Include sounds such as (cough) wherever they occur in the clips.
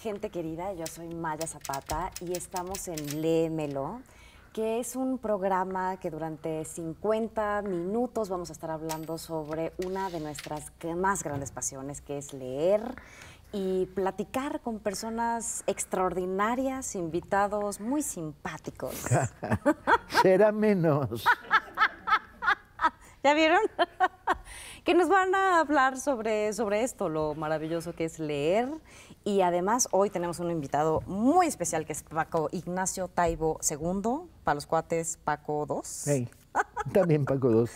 gente querida? Yo soy Maya Zapata y estamos en Léemelo, que es un programa que durante 50 minutos vamos a estar hablando sobre una de nuestras más grandes pasiones, que es leer y platicar con personas extraordinarias, invitados muy simpáticos. (laughs) Será menos. (laughs) ¿Ya vieron? (laughs) que nos van a hablar sobre, sobre esto, lo maravilloso que es leer y además hoy tenemos un invitado muy especial que es Paco Ignacio Taibo II, para los cuates Paco II. también Paco II.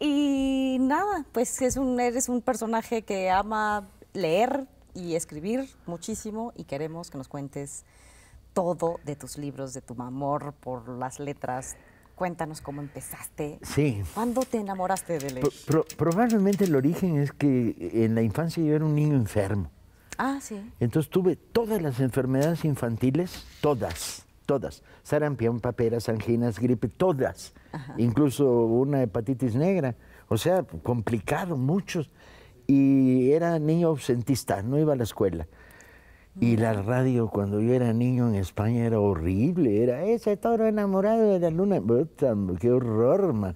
(laughs) y nada, pues es un, eres un personaje que ama leer y escribir muchísimo y queremos que nos cuentes todo de tus libros, de tu amor por las letras, cuéntanos cómo empezaste. Sí. ¿Cuándo te enamoraste de leer? probablemente el origen es que en la infancia yo era un niño enfermo. Ah, entonces tuve todas las enfermedades infantiles, todas, todas. Sarampión, paperas, anginas, gripe, todas. Incluso una hepatitis negra. O sea, complicado, muchos. Y era niño ausentista, no iba a la escuela. Y la mm. radio cuando yo era niño en España era horrible, era ese toro enamorado de la luna, qué horror,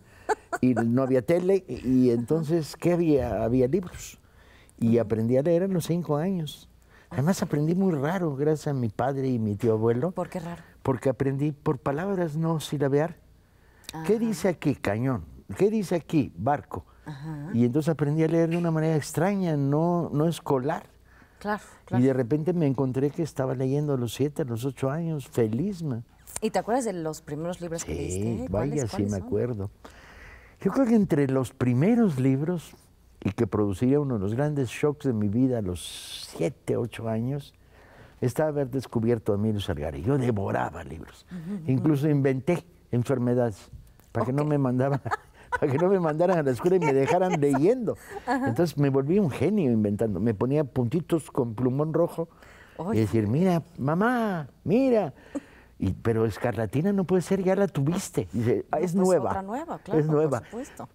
Y no había tele, y entonces, ¿qué había? Había libros. Y aprendí a leer a los cinco años. Además aprendí muy raro, gracias a mi padre y mi tío abuelo. ¿Por qué raro? Porque aprendí por palabras no silabear. ¿Qué dice aquí? Cañón. ¿Qué dice aquí? Barco. Y entonces aprendí a leer de una manera extraña, no, no escolar. Claro, claro. Y de repente me encontré que estaba leyendo a los siete, a los ocho años, feliz. ¿Y te acuerdas de los primeros libros sí, que leíste? Vaya, sí me acuerdo. Yo creo que entre los primeros libros y que produciría uno de los grandes shocks de mi vida a los siete, ocho años, estaba haber descubierto a Emilio Salgari. Yo devoraba libros. Incluso inventé enfermedades para que no me mandaban. (laughs) para que no me mandaran a la escuela y me dejaran (laughs) leyendo. Entonces me volví un genio inventando. Me ponía puntitos con plumón rojo y decir, mira, mamá, mira, y, pero escarlatina no puede ser, ya la tuviste. es pues, nueva. nueva, Es nueva.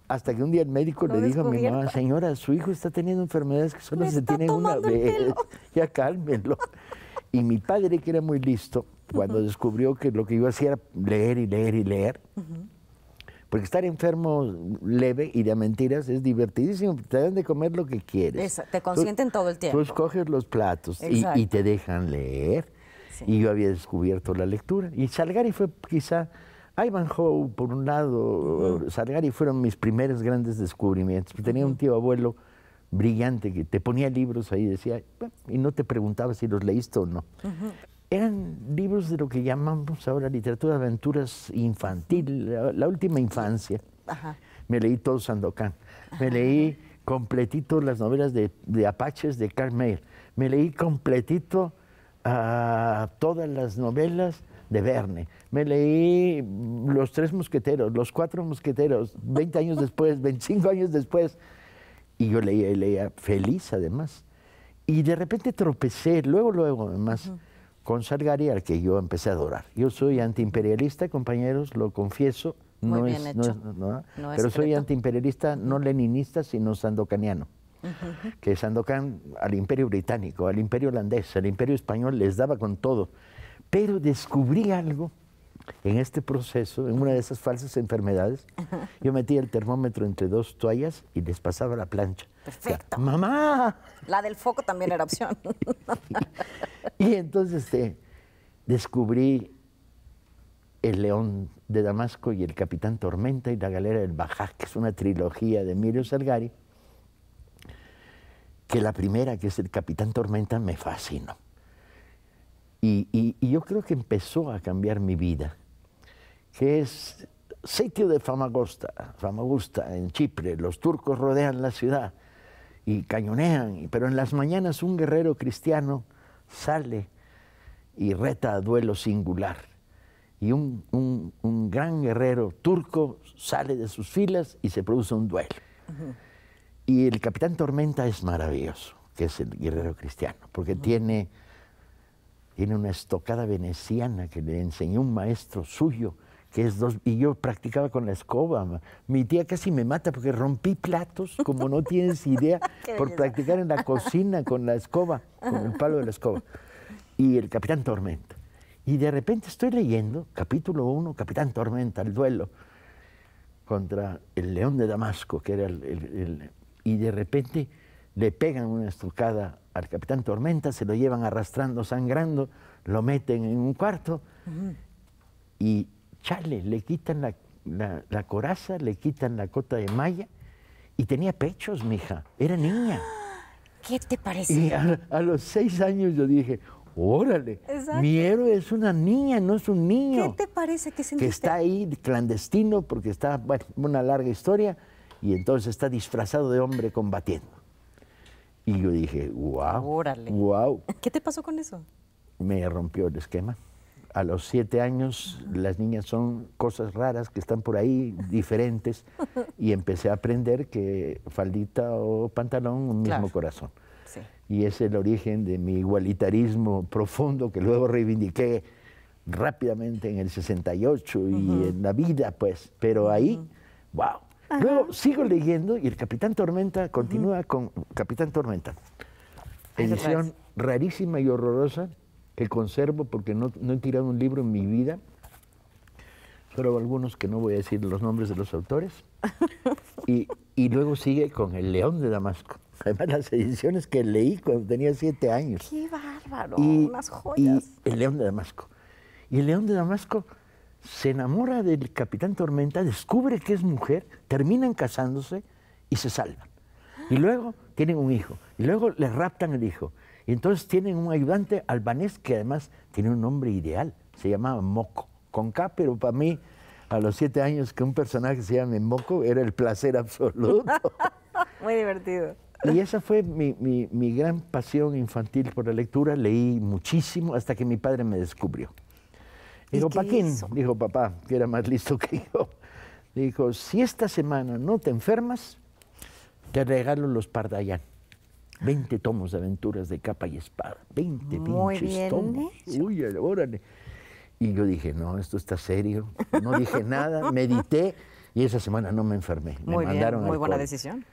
Hasta que un día el médico le dijo a mi mamá, señora, su hijo está teniendo enfermedades que solo se tienen una vez. (laughs) Ya cálmenlo. y mi padre, que era muy listo, cuando descubrió que lo que yo hacía era leer y leer y leer, Porque estar enfermo leve y de mentiras es divertidísimo. Te dan de comer lo que quieres. te consienten todo el tiempo. Tú escoges los platos y, te dejan leer y yo había descubierto la lectura. Y Salgari fue quizá, Ivanhoe por un lado, Salgari fueron mis primeros grandes descubrimientos. Tenía un tío abuelo brillante que te ponía libros ahí y decía, y no te preguntaba si los leíste o no. Eran libros de lo que llamamos ahora literatura de aventuras infantil, la, última infancia. Me leí todo Sandokan, me leí completito las novelas de, de Apaches de Carmel, me leí completito a todas las novelas de Verne. Me leí Los Tres Mosqueteros, Los Cuatro Mosqueteros, 20 años después, 25 años después. Y yo leía y leía, feliz además. Y de repente tropecé, luego, luego además, con Salgari, al que yo empecé a adorar. Yo soy antiimperialista, compañeros, lo confieso. no, es, pero soy antiimperialista, no leninista, sino sandocaniano que Sandokan al imperio británico, al imperio holandés, al imperio español les daba con todo. Pero descubrí algo en este proceso, en una de esas falsas enfermedades. Yo metía el termómetro entre dos toallas y les pasaba la plancha. Perfecto. ¡Mamá! La del foco también era opción. (laughs) y entonces este, descubrí el León de Damasco y El Capitán Tormenta y La Galera del Bajá, que es una trilogía de Emilio Salgari, que la primera, que es el Capitán Tormenta, me fascinó. Y, yo creo que empezó a cambiar mi vida, que es sitio de Famagosta, Famagusta, en Chipre, los turcos rodean la ciudad y cañonean, pero en las mañanas un guerrero cristiano sale y reta a duelo singular. Y un, gran guerrero turco sale de sus filas y se produce un duelo. Y el Capitán Tormenta es maravilloso, que es el guerrero cristiano, porque tiene, tiene una estocada veneciana que le enseñó un maestro suyo, que es dos, y yo practicaba con la escoba. Mi tía casi me mata porque rompí platos, como no tienes idea, (laughs) por practicar en la cocina con la escoba, con el palo de la escoba. Y el Capitán Tormenta. Y de repente estoy leyendo, capítulo 1, Capitán Tormenta, el duelo contra el León de Damasco, que era el, y de repente le pegan una estrucada al capitán Tormenta, se lo llevan arrastrando, sangrando, lo meten en un cuarto y chale, le quitan la, la, coraza, le quitan la cota de malla y tenía pechos, mija, era niña. (gasps) ¿Qué te parece? a, los seis años yo dije, órale, mi héroe es una niña, no es un niño. ¿Qué te parece? ¿Qué sentiste? Que está ahí clandestino porque está, bueno, una larga historia y entonces está disfrazado de hombre combatiendo. Y yo dije, wow, Órale. wow. (laughs) ¿Qué te pasó con eso? Me rompió el esquema. A los siete años las niñas son cosas raras que están por ahí, (laughs) diferentes, y empecé a aprender que faldita o pantalón, un mismo corazón. Y es el origen de mi igualitarismo profundo que luego reivindiqué rápidamente en el 68 y en la vida, pues. Pero ahí, wow, Luego sigo leyendo y el Capitán Tormenta continúa con Capitán Tormenta. Edición rarísima y horrorosa que conservo porque no, no, he tirado un libro en mi vida. Solo algunos que no voy a decir los nombres de los autores. (laughs) y, y luego sigue con El León de Damasco. Además, las ediciones que leí cuando tenía siete años. ¡Qué bárbaro! Y, unas joyas. Y El León de Damasco. Y El León de Damasco se enamora del capitán Tormenta, descubre que es mujer, terminan casándose y se salvan. Y luego tienen un hijo, y luego le raptan el hijo. Y entonces tienen un ayudante albanés que además tiene un nombre ideal, se llamaba Moco, con K, pero para mí, a los siete años, que un personaje se llame Moco era el placer absoluto. (laughs) Muy divertido. Y esa fue mi gran pasión infantil por la lectura, leí muchísimo hasta que mi padre me descubrió. Dijo, Paquín, Dijo papá, que era más listo que yo. Dijo, si esta semana no te enfermas, te regalo los Pardayán. 20 tomos de aventuras de capa y espada. 20 pinches bien tomos. Y yo dije, no, esto está serio. No dije nada, medité. Y esa semana no me enfermé. Muy me muy buena decisión.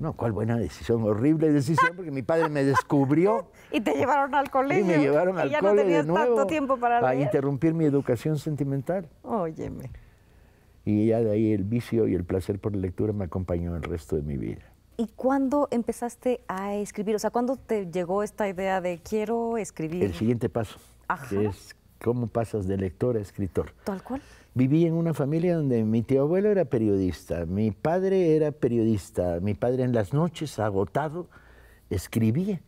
No, cuál buena decisión, horrible decisión, porque mi padre me descubrió. (laughs) y te llevaron al colegio. Y me llevaron al y ya no tenías tanto tiempo para A interrumpir mi educación sentimental. Óyeme. Y ya de ahí el vicio y el placer por la lectura me acompañó el resto de mi vida. ¿Y cuándo empezaste a escribir? O sea, ¿cuándo te llegó esta idea de quiero escribir? El siguiente paso, Ajá. que ¿Cómo pasas de lector a escritor? Tal cual. Viví en una familia donde mi tío abuelo era periodista, mi padre era periodista, mi padre en las noches, agotado, escribía.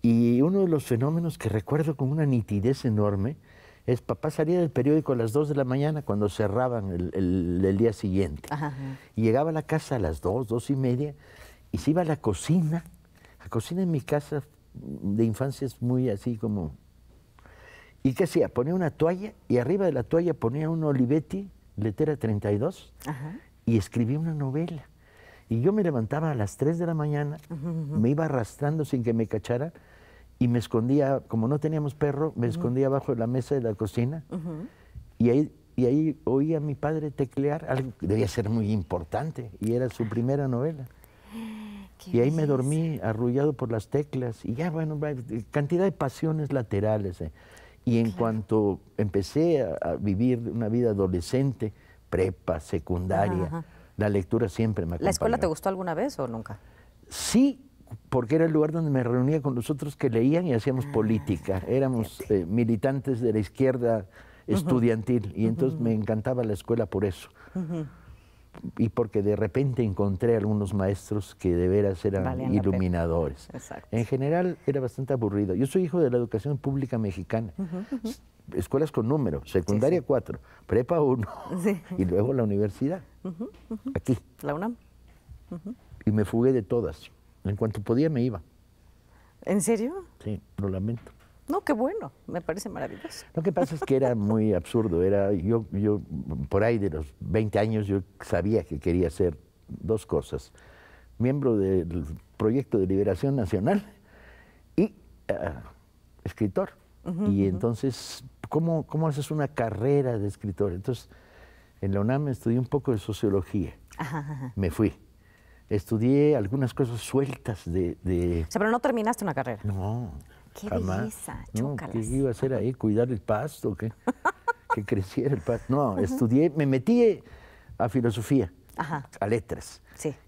Y uno de los fenómenos que recuerdo con una nitidez enorme es papá salía del periódico a las 2 de la mañana cuando cerraban el, día siguiente. Y llegaba a la casa a las 2, 2 y media y se iba a la cocina. La cocina en mi casa de infancia es muy así como ¿Y qué hacía? Ponía una toalla y arriba de la toalla ponía un Olivetti, letera 32, y escribía una novela. Y yo me levantaba a las 3 de la mañana, me iba arrastrando sin que me cachara y me escondía, como no teníamos perro, me escondía abajo de la mesa de la cocina y, ahí, y ahí oía a mi padre teclear algo que debía ser muy importante y era su primera novela. Y ahí me dormí arrullado por las teclas y ya, bueno, cantidad de pasiones laterales. Eh. Y en cuanto empecé a, vivir una vida adolescente, prepa, secundaria, la lectura siempre me acompañó. ¿La escuela te gustó alguna vez o nunca? Sí, porque era el lugar donde me reunía con los otros que leían y hacíamos ah, política. Éramos eh, militantes de la izquierda estudiantil y entonces me encantaba la escuela por eso y porque de repente encontré algunos maestros que de veras eran iluminadores. En general era bastante aburrido. Yo soy hijo de la educación pública mexicana. Escuelas con número, secundaria cuatro, prepa uno (laughs) y luego la universidad. aquí. La UNAM. Y me fugué de todas. En cuanto podía me iba. ¿En serio? Sí, lo lamento. No, qué bueno, me parece maravilloso. Lo que pasa es que era muy absurdo, era yo, yo por ahí de los 20 años yo sabía que quería hacer dos cosas, miembro del proyecto de liberación nacional y ah, escritor. y entonces, ¿cómo, ¿cómo haces una carrera de escritor? Entonces, en la UNAM estudié un poco de sociología, me fui estudié algunas cosas sueltas de, O sea, pero no terminaste una carrera. No, Qué Jamás. belleza, no, ¿Qué iba a hacer ahí? ¿Cuidar el pasto? ¿Qué? (laughs) que creciera el pasto. No, estudié, me metí a filosofía, a letras.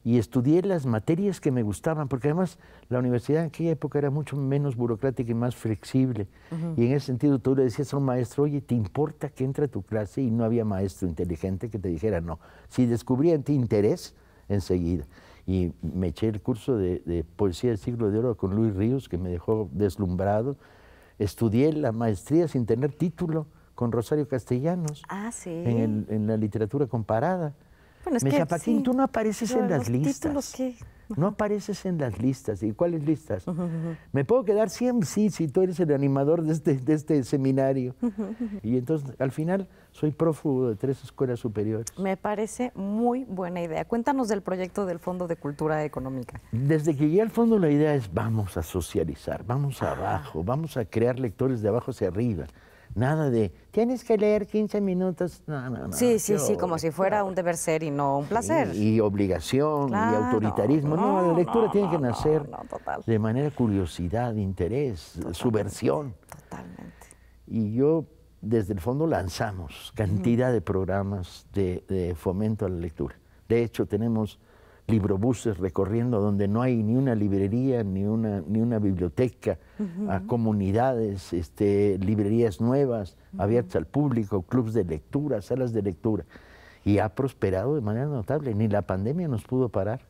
Y estudié las materias que me gustaban, porque además la universidad en aquella época era mucho menos burocrática y más flexible. Y en ese sentido tú le decías a un maestro, oye, ¿te importa que entre a tu clase? Y no había maestro inteligente que te dijera no. Si descubría en ti interés, enseguida y me eché el curso de, Poesía del Siglo de Oro con Luis Ríos, que me dejó deslumbrado. Estudié la maestría sin tener título con Rosario Castellanos ah, en, la literatura comparada. tú no apareces en las listas. ¿qué? (laughs) No apareces en las listas. ¿Y cuáles listas? ¿Me puedo quedar siempre? Sí, si tú eres el animador de este, este seminario. Y entonces, al final, soy prófugo de tres escuelas superiores. Me parece muy buena idea. Cuéntanos del proyecto del Fondo de Cultura Económica. Desde que llegué al fondo, la idea es vamos a socializar, vamos abajo, vamos a crear lectores de abajo hacia arriba. Nada de, tienes que leer 15 minutos. No, no, no. Sí, sí, sí, como si fuera un deber ser y no un placer. Y, obligación y autoritarismo. No, la lectura tiene que nacer de manera curiosidad, interés, subversión. Totalmente. Y yo, desde el fondo, lanzamos cantidad de programas de fomento a la lectura. De hecho, tenemos librobuses recorriendo donde no hay ni una librería, ni una, ni una biblioteca, a comunidades, este, librerías nuevas, abiertas al público, clubs de lectura, salas de lectura. Y ha prosperado de manera notable. Ni la pandemia nos pudo parar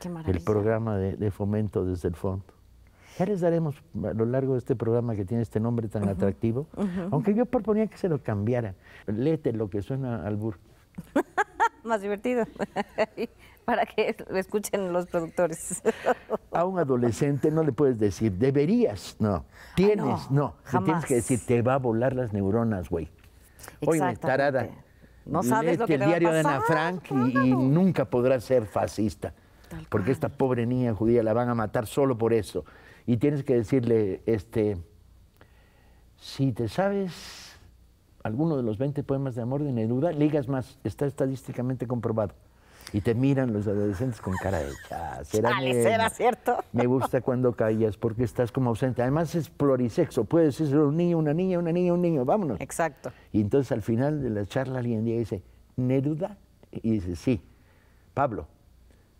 Qué el programa de, fomento desde el fondo. Ya les daremos a lo largo de este programa que tiene este nombre tan atractivo, aunque yo proponía que se lo cambiara Lete lo que suena al burro. (laughs) más divertido (laughs) para que lo escuchen los productores. (laughs) A un adolescente no le puedes decir, deberías, no. Tienes, no. tienes que decir, te va a volar las neuronas, güey. Oye, tarada. No sabes lo que el diario va a pasar. de Ana Frank y, nunca podrá ser fascista. porque esta pobre niña judía la van a matar solo por eso. Y tienes que decirle, este, si te sabes alguno de los 20 poemas de amor de Neruda, ligas más, está estadísticamente comprobado. Y te miran los adolescentes con cara de ya, ah, será, ah, cierto. Me gusta cuando callas porque estás como ausente. Además es plurisexo, puedes ser un niño, una niña, una niña, un niño, vámonos. Exacto. Y entonces al final de la charla alguien dice, Neruda, y dice, sí, Pablo.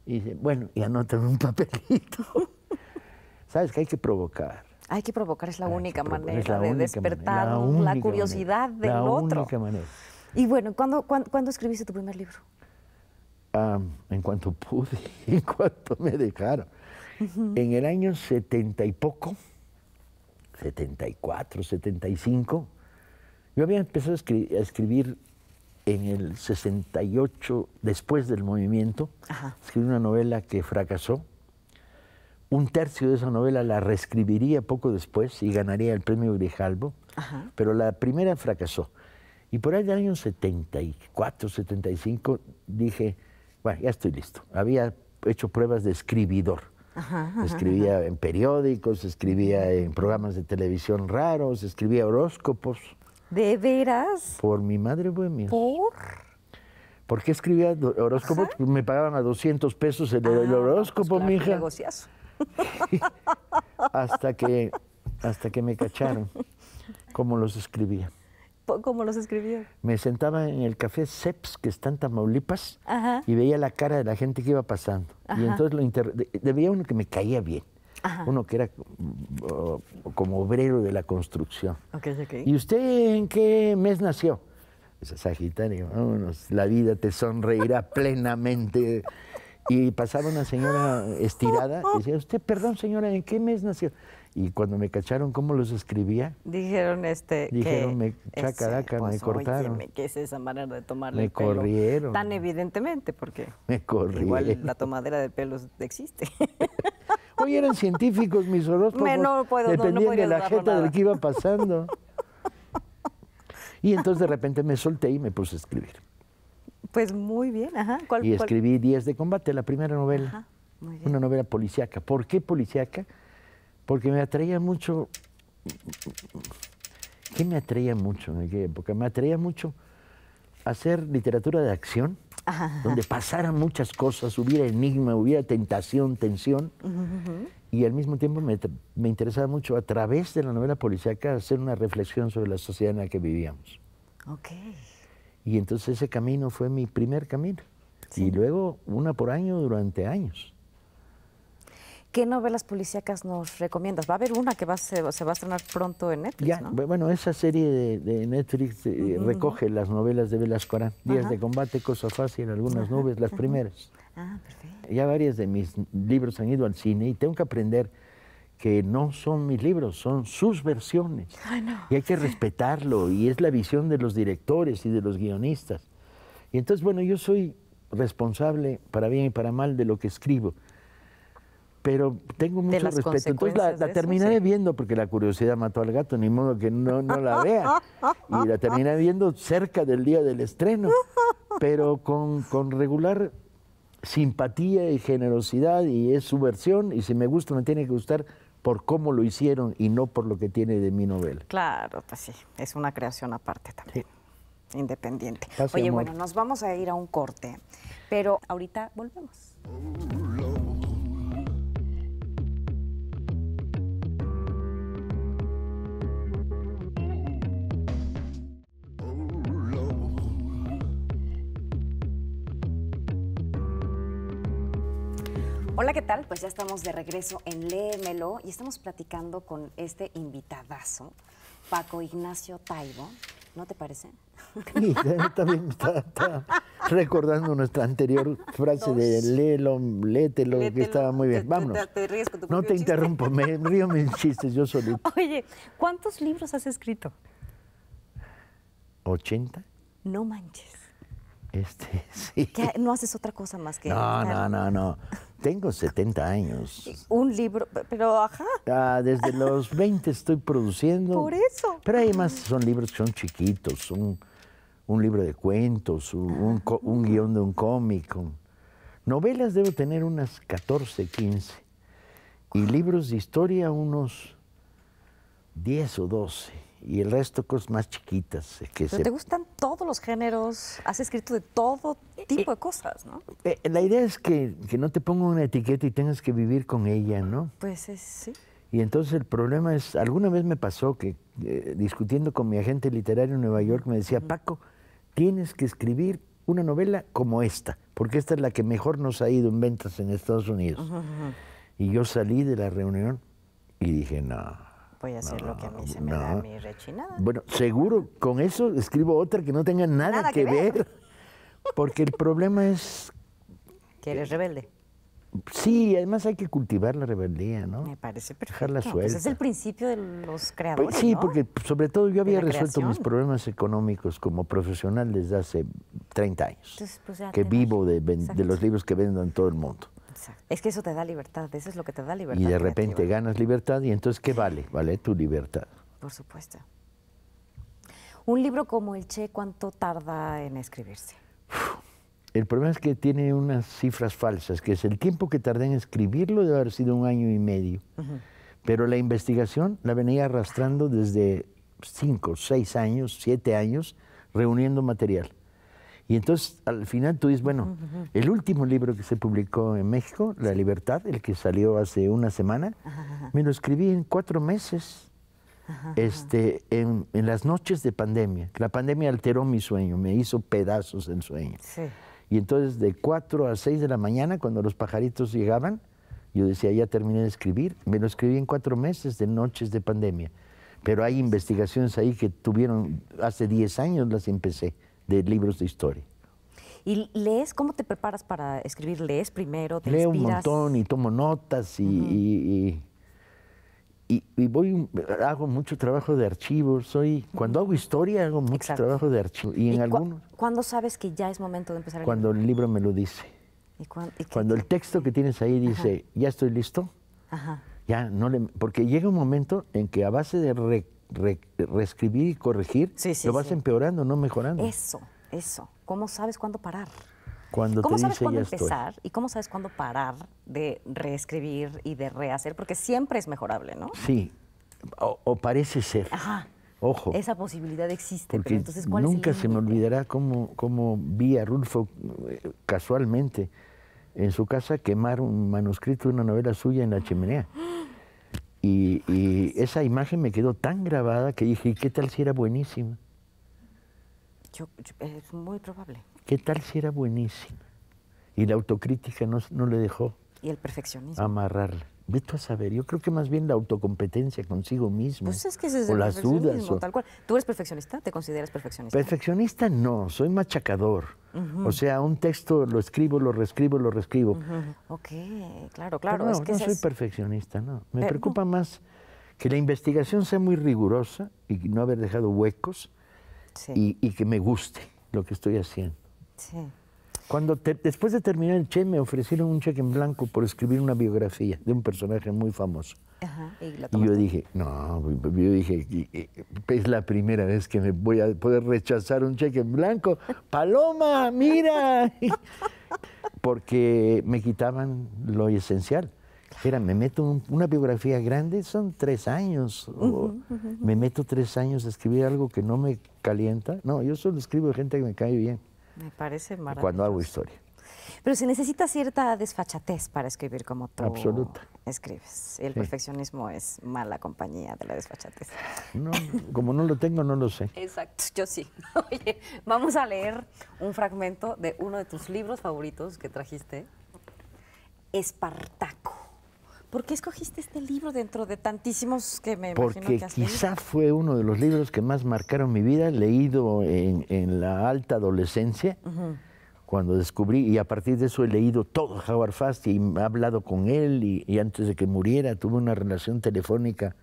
Y dice, bueno, y anótame un papelito. (laughs) Sabes que hay que provocar. Hay que provocar, es la única manera de despertar la, curiosidad del otro. Y bueno, ¿cuándo, cuándo, escribiste tu primer libro? Ah, en cuanto pude, (laughs) en cuanto me dejaron. En el año setenta y poco, 74, 75, yo había empezado a, escribir en el 68, después del movimiento, escribí una novela que fracasó, un tercio de esa novela la reescribiría poco después y ganaría el premio Grijalbo, pero la primera fracasó. Y por ahí del año 74, 75, dije, bueno, ya estoy listo. Había hecho pruebas de escribidor. escribía en periódicos, escribía en programas de televisión raros, escribía horóscopos. ¿De veras? Por mi madre bohemia. ¿Por? ¿Por qué escribía horóscopos? Me pagaban a 200 pesos el, ah, pues horóscopo, pues Qué (laughs) hasta, que, hasta que me cacharon como los escribía. ¿Cómo los escribía? Me sentaba en el café Ceps, que está en Tamaulipas, y veía la cara de la gente que iba pasando. Y entonces lo inter... Debía uno que me caía bien. Uno que era mm, como obrero de la construcción. ¿Y usted en qué mes nació? Pues, sagitario, vámonos, la vida te sonreirá plenamente. Y pasaba una señora estirada y decía, usted, perdón señora, ¿en qué mes nació? Y cuando me cacharon cómo los escribía. Dijeron este. Dijeron, me eh, chacaraca, me pues, cortaron. ¿Qué es esa manera de tomar el pelo? corrieron. Tan evidentemente, porque. Me corrieron. Igual la tomadera de pelos existe. hoy (laughs) eran científicos mis horóscopos. No puedo, de la jeta del que iba pasando. (laughs) Y entonces de repente me solté y me puse a escribir. Pues muy bien, ajá. y escribí Días de combate, la primera novela. Ajá, Una novela policíaca. ¿Por qué policíaca? Porque me atraía mucho... ¿Qué me atraía mucho en aquella época? Me atraía mucho hacer literatura de acción, donde pasaran muchas cosas, hubiera enigma, hubiera tentación, tensión. Y al mismo tiempo me, me, interesaba mucho a través de la novela policíaca hacer una reflexión sobre la sociedad en la que vivíamos. ok. Y entonces ese camino fue mi primer camino. Y luego una por año durante años. ¿Qué novelas policíacas nos recomiendas? Va a haber una que va, se, va a estrenar pronto en Netflix, Bueno, esa serie de, Netflix eh, recoge las novelas de Velasco Arán. Días de combate, Cosa Fácil, Algunas Nubes, las (laughs) primeras. Ah, perfecto. Ya varias de mis libros han ido al cine y tengo que aprender que no son mis libros, son sus versiones. Y hay que respetarlo, y es la visión de los directores y de los guionistas. Y entonces, bueno, yo soy responsable, para bien y para mal, de lo que escribo. Pero tengo mucho respeto. Entonces la, la terminaré viendo porque la curiosidad mató al gato, ni modo que no, no la vea. Y la terminaré viendo cerca del día del estreno, pero con, con regular simpatía y generosidad y es su versión y si me gusta me tiene que gustar por cómo lo hicieron y no por lo que tiene de mi novela. Claro, pues sí, es una creación aparte también, independiente. Oye, bueno, nos vamos a ir a un corte, pero ahorita volvemos. Hola, ¿qué tal? Pues ya estamos de regreso en Léemelo y estamos platicando con este invitadazo, Paco Ignacio Taibo. ¿No te parece? (laughs) Sí, también está, recordando nuestra anterior frase de léelo, lételo, que estaba muy bien. Vámonos. no te interrumpo, me río mis chistes yo solito. (laughs) Oye, ¿cuántos libros has escrito? ¿80? No manches. Este, (laughs) sí. no haces otra cosa más que... No, no, no, no. Tengo 70 años. Un libro, pero ajá. desde los 20 (laughs) estoy produciendo. Por eso. Pero además son libros que son chiquitos, un, libro de cuentos, ah, un, guión de un cómic. Novelas debo tener unas 14, 15. Y libros de historia unos 10 o 12 y el resto cosas más chiquitas. Eh, Pero te gustan todos los géneros, has escrito de todo tipo eh, de cosas, ¿no? Eh, la idea es que, no te ponga una etiqueta y tengas que vivir con ella, ¿no? Pues sí. Y entonces el problema es, alguna vez me pasó que discutiendo con mi agente literario en Nueva York me decía, Paco, tienes que escribir una novela como esta, porque esta es la que mejor nos ha ido en ventas en Estados Unidos. Y yo salí de la reunión y dije, no, voy a hacer lo que a mí se me da mi rechinada. Bueno, seguro, con eso escribo otra que no tenga nada, que, ver. Porque el problema es... (laughs) Que eres rebelde. Sí, además hay que cultivar la rebeldía, ¿no? Me parece perfecto. Dejarla suelta. Pues es el principio de los pues creadores, Sí, porque sobre todo yo había resuelto mis problemas económicos como profesional desde hace 30 años. Pues, que vivo de, de, los libros que vendo en todo el mundo. Es que eso te da libertad, eso es lo que te da libertad. Y de repente ganas libertad y entonces ¿qué vale? Vale tu libertad. Por supuesto. Un libro como el Che, ¿cuánto tarda en escribirse? El problema es que tiene unas cifras falsas, que es el tiempo que tardé en escribirlo debe haber sido un año y medio. Pero la investigación la venía arrastrando desde cinco, seis años, siete años, reuniendo material. Y entonces al final tú dices, bueno, el último libro que se publicó en México, La Libertad, el que salió hace una semana, me lo escribí en cuatro meses, este, en, en, las noches de pandemia. La pandemia alteró mi sueño, me hizo pedazos el sueño. Y entonces de 4 a 6 de la mañana, cuando los pajaritos llegaban, yo decía, ya terminé de escribir, me lo escribí en cuatro meses de noches de pandemia. Pero hay investigaciones ahí que tuvieron, hace 10 años las empecé de libros de historia. ¿Y lees? ¿Cómo te preparas para escribir? ¿Lees primero? Te Leo un montón y tomo notas y, y, voy, hago mucho trabajo de archivos. Soy, cuando hago historia hago mucho trabajo de archivo. Y, en algunos, ¿Cuándo sabes que ya es momento de empezar? escribir? cuando el libro me lo dice. ¿Y cuando el texto que tienes ahí dice, ya estoy listo, Ajá. ya no le, porque llega un momento en que a base de reescribir y corregir, lo vas empeorando, no mejorando. Eso, eso. ¿Cómo sabes cuándo parar? Cuando ¿Cómo sabes cuándo empezar y cómo sabes cuándo parar de reescribir y de rehacer? Porque siempre es mejorable, ¿no? Sí, o, parece ser. Ajá. Ojo. Esa posibilidad existe. entonces, nunca se me olvidará cómo, cómo vi a Rulfo eh, casualmente en su casa quemar un manuscrito de una novela suya en la chimenea. Ah. Y, esa imagen me quedó tan grabada que dije, qué tal si era buenísima? es muy probable. ¿Qué tal si era buenísima? Y la autocrítica no, no le dejó. Y el perfeccionismo. Amarrarla. Vete a saber, yo creo que más bien la autocompetencia consigo mismo. Pues o las dudas. ¿Tú eres perfeccionista? ¿Te consideras perfeccionista? Perfeccionista no, soy machacador. O sea, un texto lo escribo, lo reescribo, lo reescribo. Ok, claro, claro. no, no soy perfeccionista, no. Me preocupa más que la investigación sea muy rigurosa y no haber dejado huecos y, que me guste lo que estoy haciendo. Sí. Cuando después de terminar el Che me ofrecieron un cheque en blanco por escribir una biografía de un personaje muy famoso. y, yo dije, no, yo dije, es la primera vez que me voy a poder rechazar un cheque en blanco. Paloma, mira. (laughs) Porque me quitaban lo esencial. Era, me meto una biografía grande, son tres años. Me meto tres años a escribir algo que no me calienta. No, yo solo escribo gente que me cae bien. Me parece maravilloso. Cuando hago historia. Pero se necesita cierta desfachatez para escribir como tú Absoluta. escribes. El perfeccionismo es mala compañía de la desfachatez. No, como no lo tengo, no lo sé. Exacto, yo sí. (laughs) Oye, vamos a leer un fragmento de uno de tus libros favoritos que trajiste, Espartaco. ¿Por qué escogiste este libro dentro de tantísimos que me Porque quizá fue uno de los libros que más marcaron mi vida, leído en, en la alta adolescencia, cuando descubrí, y a partir de eso he leído todo Howard Fast y he hablado con él, y, antes de que muriera tuve una relación telefónica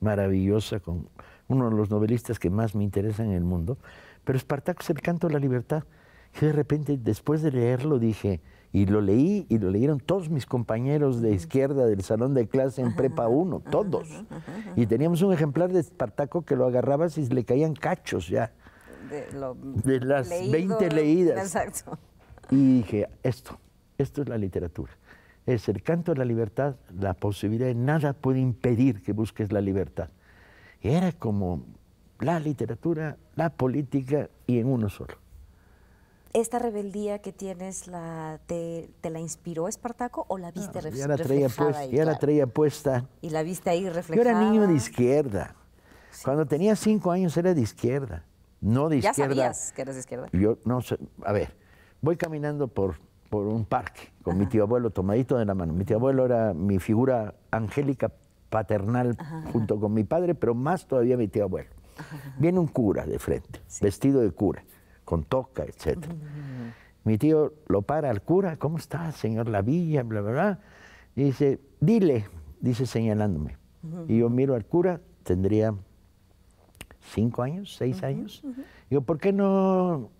maravillosa con uno de los novelistas que más me interesan en el mundo. Pero Espartaco el canto de la libertad. que de repente, después de leerlo, dije, y lo leí y lo leyeron todos mis compañeros de izquierda del salón de clase en prepa 1, todos. Y teníamos un ejemplar de Espartaco que lo agarrabas y le caían cachos ya. De, las 20 leídas. Exacto. Y dije, esto, esto es la literatura. Es el canto de la libertad, la posibilidad de nada puede impedir que busques la libertad. era como la literatura, la política y en uno solo esta rebeldía que tienes la te, la inspiró Espartaco o la viste la traía reflejada? Puesta, ya la traía puesta. Y la viste ahí reflejada. Yo era niño de izquierda. Cuando tenía cinco años era de izquierda, no de izquierda. ¿Ya sabías que eras de izquierda? Yo no sé, a ver, voy caminando por, por un parque con mi tío abuelo tomadito de la mano. Mi tío abuelo era mi figura angélica paternal junto con mi padre, pero más todavía mi tío abuelo. Viene un cura de frente, vestido de cura con toca, etc. Mm. Mi tío lo para al cura, ¿cómo está, señor Lavilla? Bla, bla, bla. Y dice, dile, dice señalándome. Y yo miro al cura, tendría cinco años, seis años. Yo, Digo, ¿por qué no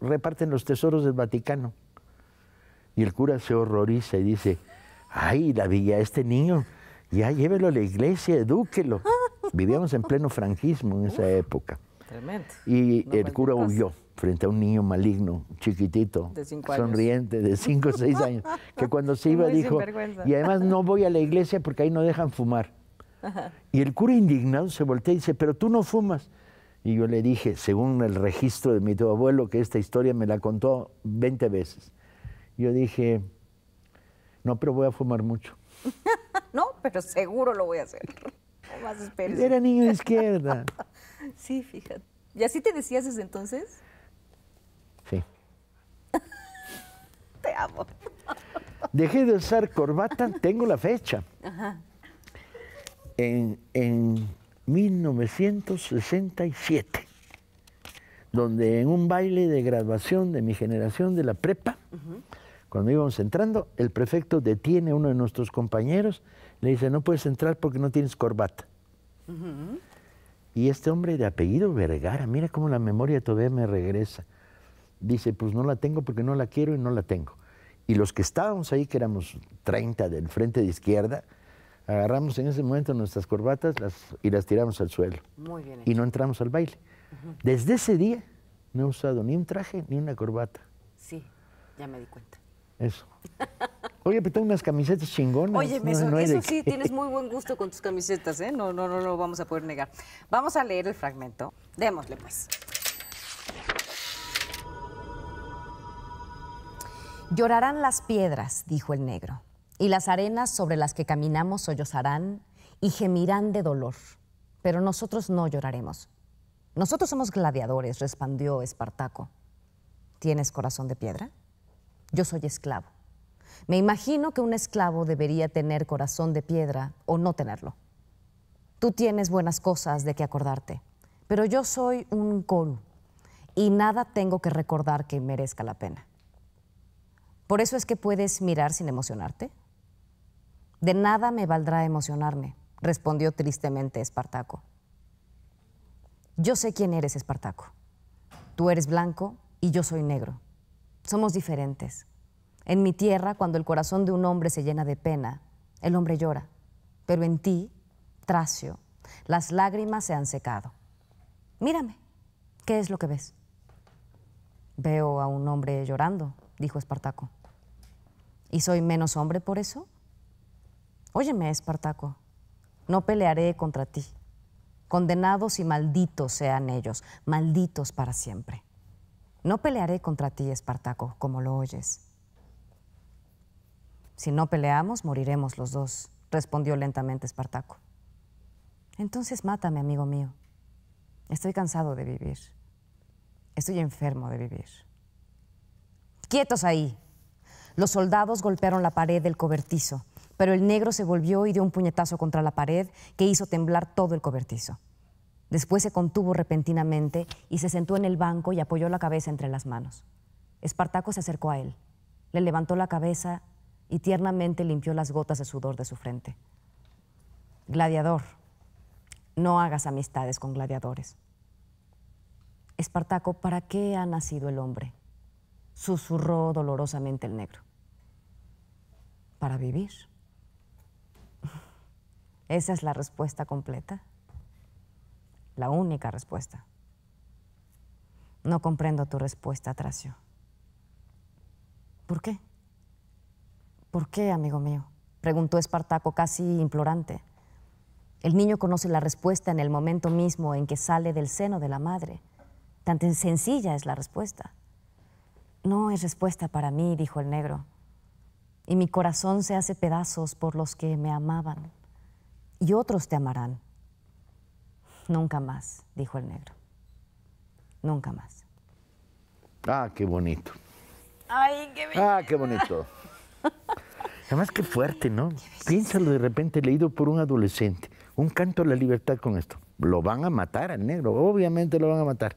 reparten los tesoros del Vaticano? Y el cura se horroriza y dice, ay, la villa, este niño, ya llévelo a la iglesia, edúquelo. (laughs) Vivíamos en pleno franquismo en esa época. Tremendo. Y el cura huyó frente a un niño maligno, chiquitito, sonriente, de 5 o 6 años, (laughs) que cuando se iba dijo, y además no voy a la iglesia porque ahí no dejan fumar. Y el cura indignado se voltea y dice, pero tú no fumas. Y yo le dije, según el registro de mi tío abuelo, que esta historia me la contó 20 veces. Yo dije, no, pero voy a fumar mucho. (laughs) no, pero seguro lo voy a hacer. Era niño de izquierda. (laughs) sí, fíjate. ¿Y así te decías desde entonces? Sí. (laughs) Te amo. Dejé de usar corbata, tengo la fecha. Ajá. En, 1967, donde en un baile de graduación de mi generación de la prepa, cuando íbamos entrando, el prefecto detiene a uno de nuestros compañeros, le dice, no puedes entrar porque no tienes corbata. Y este hombre de apellido Vergara, mira cómo la memoria todavía me regresa dice, pues no la tengo porque no la quiero y no la tengo. Y los que estábamos ahí, que éramos 30 del frente de izquierda, agarramos en ese momento nuestras corbatas las, y las tiramos al suelo. Muy bien Y no entramos al baile. Desde ese día no he usado ni un traje ni una corbata. Sí, ya me di cuenta. Eso. Oye, pero tengo unas camisetas chingonas. Oye, eso, sí, tienes muy buen gusto con tus camisetas, ¿eh? No, no, no no, vamos a poder negar. Vamos a leer el fragmento. Démosle, pues. Llorarán las piedras, dijo el negro, y las arenas sobre las que caminamos sollozarán y gemirán de dolor, pero nosotros no lloraremos. Nosotros somos gladiadores, respondió Espartaco. ¿Tienes corazón de piedra? Yo soy esclavo. Me imagino que un esclavo debería tener corazón de piedra o no tenerlo. Tú tienes buenas cosas de que acordarte, pero yo soy un coru y nada tengo que recordar que merezca la pena. Por eso es que puedes mirar sin emocionarte. De nada me valdrá emocionarme, respondió tristemente Espartaco. Yo sé quién eres, Espartaco. Tú eres blanco y yo soy negro. Somos diferentes. En mi tierra, cuando el corazón de un hombre se llena de pena, el hombre llora. Pero en ti, Tracio, las lágrimas se han secado. Mírame, ¿qué es lo que ves? Veo a un hombre llorando, dijo Espartaco. ¿Y soy menos hombre por eso? Óyeme, Espartaco, no pelearé contra ti. Condenados y malditos sean ellos, malditos para siempre. No pelearé contra ti, Espartaco, como lo oyes. Si no peleamos, moriremos los dos, respondió lentamente Espartaco. Entonces mátame, amigo mío. Estoy cansado de vivir. Estoy enfermo de vivir. Quietos ahí. Los soldados golpearon la pared del cobertizo, pero el negro se volvió y dio un puñetazo contra la pared que hizo temblar todo el cobertizo. Después se contuvo repentinamente y se sentó en el banco y apoyó la cabeza entre las manos. Espartaco se acercó a él, le levantó la cabeza y tiernamente limpió las gotas de sudor de su frente. Gladiador, no hagas amistades con gladiadores. Espartaco, ¿para qué ha nacido el hombre? susurró dolorosamente el negro. Para vivir. (laughs) Esa es la respuesta completa. La única respuesta. No comprendo tu respuesta, Tracio. ¿Por qué? ¿Por qué, amigo mío? Preguntó Espartaco casi implorante. El niño conoce la respuesta en el momento mismo en que sale del seno de la madre. Tan sencilla es la respuesta. No es respuesta para mí, dijo el negro, y mi corazón se hace pedazos por los que me amaban, y otros te amarán. Nunca más, dijo el negro. Nunca más. Ah, qué bonito. Ay, qué bonito. Ah, qué bonito. Además, qué fuerte, ¿no? Piénsalo de repente leído por un adolescente. Un canto a la libertad con esto. Lo van a matar al negro, obviamente lo van a matar.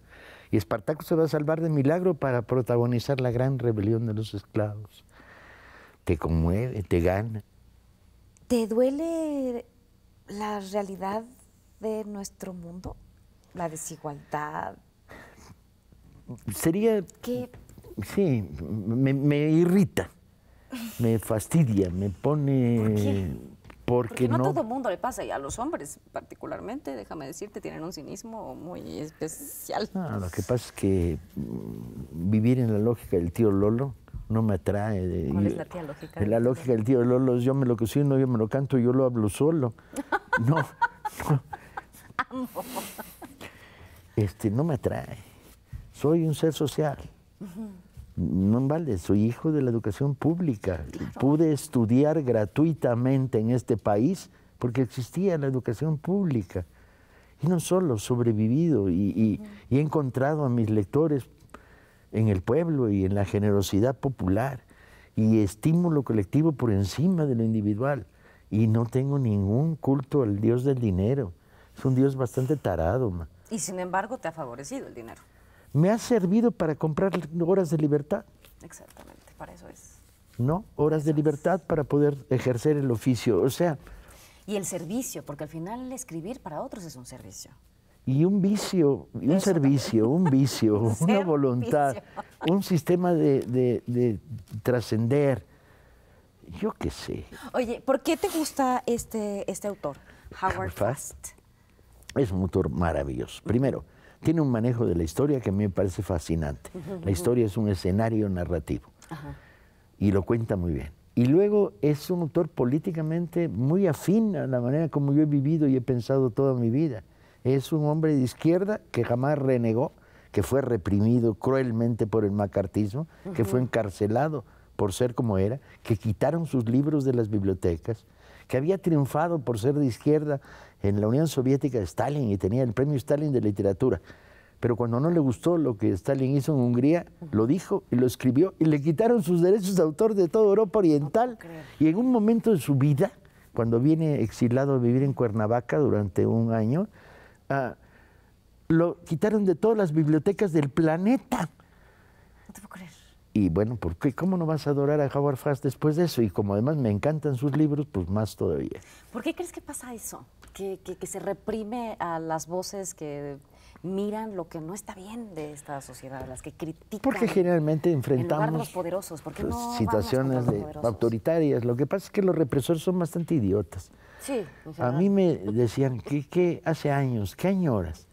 Y Espartaco se va a salvar de milagro para protagonizar la gran rebelión de los esclavos. Te conmueve, te gana. ¿Te duele la realidad de nuestro mundo? La desigualdad. Sería... ¿Qué? Sí, me, irrita, me fastidia, me pone... Porque, no, a todo mundo le pasa, y a los hombres particularmente, déjame decirte, tienen un cinismo muy especial. No, lo que pasa es que mm, vivir en la lógica del tío Lolo no me atrae. ¿Cuál es la tía lógica? La lógica del tío Lolo es yo me lo cocino, yo me lo canto, yo lo hablo solo. (laughs) No, no. Este, no me atrae. Soy un ser social no en soy hijo de la educación pública. Pude estudiar gratuitamente en este país porque existía la educación pública. Y no solo sobrevivido y, he encontrado a mis lectores en el pueblo y en la generosidad popular y estímulo colectivo por encima de lo individual. Y no tengo ningún culto al Dios del dinero. Es un Dios bastante tarado. Y sin embargo te ha favorecido el dinero me ha servido para comprar horas de libertad. Exactamente, para eso es. ¿No? Horas de libertad para poder ejercer el oficio. O sea. Y el servicio, porque al final escribir para otros es un servicio. Y un vicio, un servicio, un vicio, (laughs) una voluntad, un sistema de, de, trascender. Yo qué sé. Oye, ¿por qué te gusta este, este autor, Howard Fast? Es un autor maravilloso. Primero, tiene un manejo de la historia que a mí me parece fascinante. La historia es un escenario narrativo y lo cuenta muy bien. Y luego es un autor políticamente muy afín a la manera como yo he vivido y he pensado toda mi vida. Es un hombre de izquierda que jamás renegó, que fue reprimido cruelmente por el macartismo, que fue encarcelado por ser como era, que quitaron sus libros de las bibliotecas, que había triunfado por ser de izquierda en la Unión Soviética de Stalin y tenía el premio Stalin de literatura. Pero cuando no le gustó lo que Stalin hizo en Hungría, lo dijo y lo escribió y le quitaron sus derechos de autor de toda Europa Oriental. y en un momento de su vida, cuando viene exilado a vivir en Cuernavaca durante un año, ah, lo quitaron de todas las bibliotecas del planeta. No te puedo creer. Y bueno, ¿por qué? ¿cómo no vas a adorar a Howard Fast después de eso? Y como además me encantan sus libros, pues más todavía. ¿Por qué crees que pasa eso? que, se reprime a las voces que miran lo que no está bien de esta sociedad, las que critican. Porque generalmente enfrentamos en poderosos, pues, situaciones de autoritarias. Lo que pasa es que los represores son bastante idiotas. Sí, a mí me decían, que, hace años? ¿Qué añoras?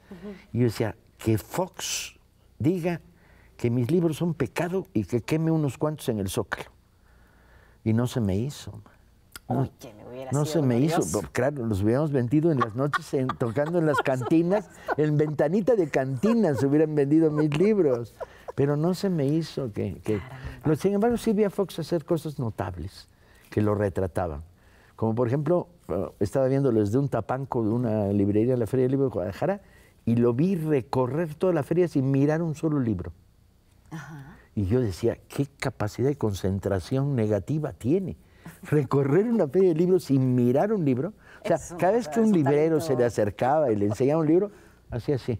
Y yo decía, que Fox diga que mis libros son pecado y que queme unos cuantos en el zócalo. Y no se me hizo no se me hizo, claro, los hubiéramos vendido en las noches tocando en las (laughs) cantinas, en ventanita de cantinas se hubieran vendido mis libros, pero no se me hizo que... Sin embargo, sí vi a Fox hacer cosas notables que lo retrataban, como por ejemplo, eh, estaba viendo desde un tapanco de una librería en la Feria del Libro de Guadalajara y lo vi recorrer toda la feria sin mirar un solo libro. Y yo decía, ¿qué capacidad de concentración negativa tiene? recorrer una feria de libros sin mirar un libro. O sea, cada vez que un librero se le acercaba y le enseñaba un libro, hacía así.